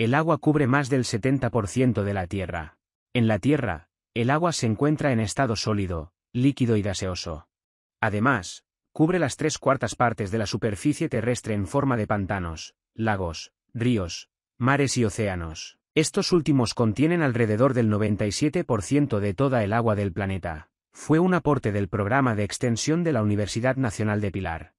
El agua cubre más del 70% de la Tierra. En la Tierra, el agua se encuentra en estado sólido, líquido y gaseoso. Además, cubre las tres cuartas partes de la superficie terrestre en forma de pantanos, lagos, ríos, mares y océanos. Estos últimos contienen alrededor del 97% de toda el agua del planeta. Fue un aporte del programa de extensión de la Universidad Nacional de Pilar.